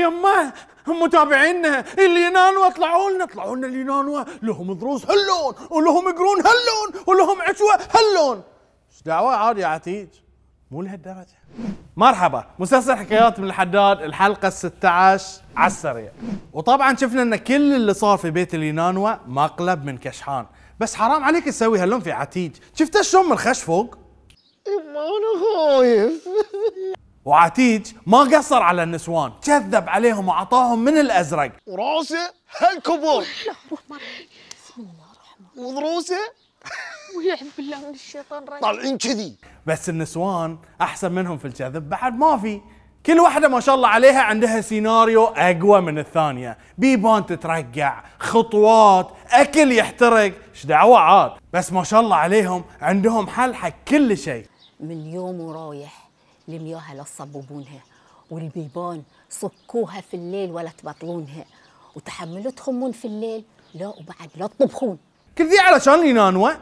يما متابعينا اليونان واطلعوا لنا اطلعوا لنا اليونان لهم ضروس هلون ولهم قرون هلون ولهم عشوه هلون ايش دعوه عادي عتيج مو لهالدرجه مرحبا مسلسل حكايات من الحداد الحلقه 16 على السريع وطبعا شفنا ان كل اللي صار في بيت اليونانوا مقلب من كشحان بس حرام عليك تسوي هاللون في عتيج شفت شلون من خش فوق؟ يما انا خايف وعتيج ما قصر على النسوان كذب عليهم وعطاهم من الازرق وراسه هالكبر وضروسه ويعذ بالله من الشيطان الرجيم طالعين كذي بس النسوان احسن منهم في الكذب بعد ما في كل واحدة ما شاء الله عليها عندها سيناريو أقوى من الثانية بيبان تترقع خطوات أكل يحترق ايش دعوة عاد بس ما شاء الله عليهم عندهم حل حق كل شيء من يوم ورايح المياه لا تصببونها والبيبان صكوها في الليل ولا تبطلونها وتحملوا تخمون في الليل لا وبعد لا تطبخون كذي علشان ينانوى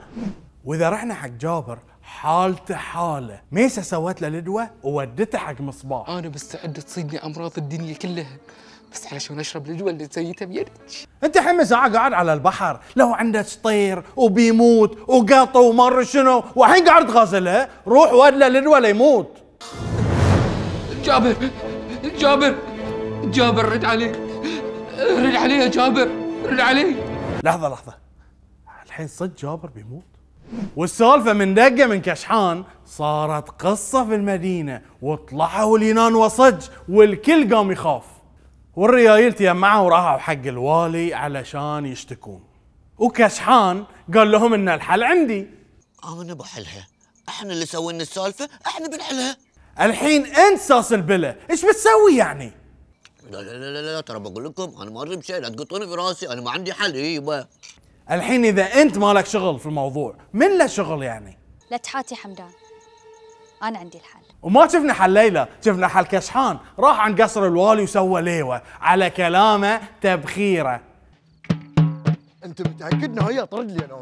واذا رحنا حق جابر حالته حاله ميسة سوت له لدوه وودته حق مصباح انا مستعد تصيدني امراض الدنيا كلها بس علشان اشرب الجوه اللي سويته بيدك انت حمي ساعه قاعد على البحر لو عندك طير وبيموت وقط ومر شنو والحين قاعد تغازله روح ود له لدوه ليموت جابر جابر جابر رد علي رد علي يا جابر رد علي لحظة لحظة الحين صدق جابر بيموت والسالفة من دقة من كشحان صارت قصة في المدينة وطلعوا اليونان وصج والكل قام يخاف والريايل تيمعوا وراحوا حق الوالي علشان يشتكون وكشحان قال لهم ان الحل عندي انا بحلها احنا اللي سوينا السالفة احنا بنحلها الحين انت صاص البله ايش بتسوي يعني لا لا لا لا, لا ترى بقول لكم انا ما ادري بشيء لا تقطوني في راسي انا ما عندي حل إيه، يبا الحين اذا انت مالك شغل في الموضوع من له شغل يعني لا تحاتي حمدان انا عندي الحل وما شفنا حل ليلى شفنا حل كشحان راح عند قصر الوالي وسوى ليوه على كلامه تبخيره انت متاكد انه هي طرد لي انا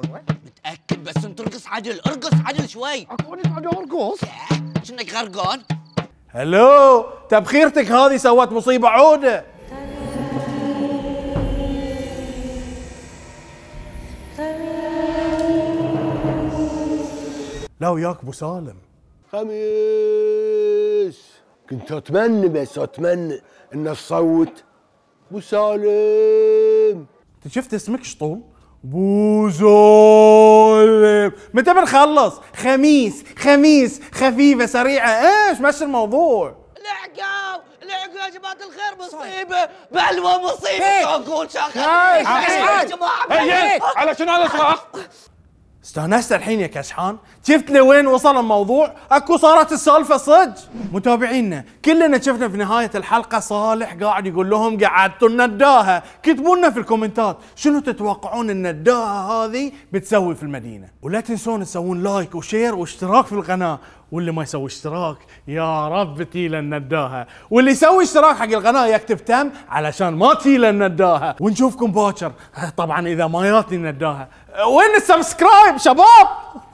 متاكد بس انت ارقص عدل ارقص عدل شوي اكوني قاعد ارقص تعرفش انك غرقان؟ هلو تبخيرتك هذه سوت مصيبه عوده لا وياك ابو سالم خميس كنت اتمنى بس اتمنى ان الصوت ابو سالم انت شفت اسمك شطول بوظالم متى بنخلص خميس خميس خفيفه سريعه ايش ماشي الموضوع لعقوا لعقوا يا جماعه الخير مصيبه بلوى مصيبه اقول شغل يا جماعه علشان انا الصراخ؟ استانست الحين يا كشحان شفت لوين وصل الموضوع اكو صارت السالفه صدق متابعينا كلنا شفنا في نهايه الحلقه صالح قاعد يقول لهم قعدتوا النداهه كتبوا لنا في الكومنتات شنو تتوقعون النداهه هذه بتسوي في المدينه ولا تنسون تسوون لايك وشير واشتراك في القناه واللي ما يسوي اشتراك يا رب تي النداها واللي يسوي اشتراك حق القناه يكتب تم علشان ما تي النداها ونشوفكم باكر طبعا اذا ما ياتني نداها وين السبسكرايب شباب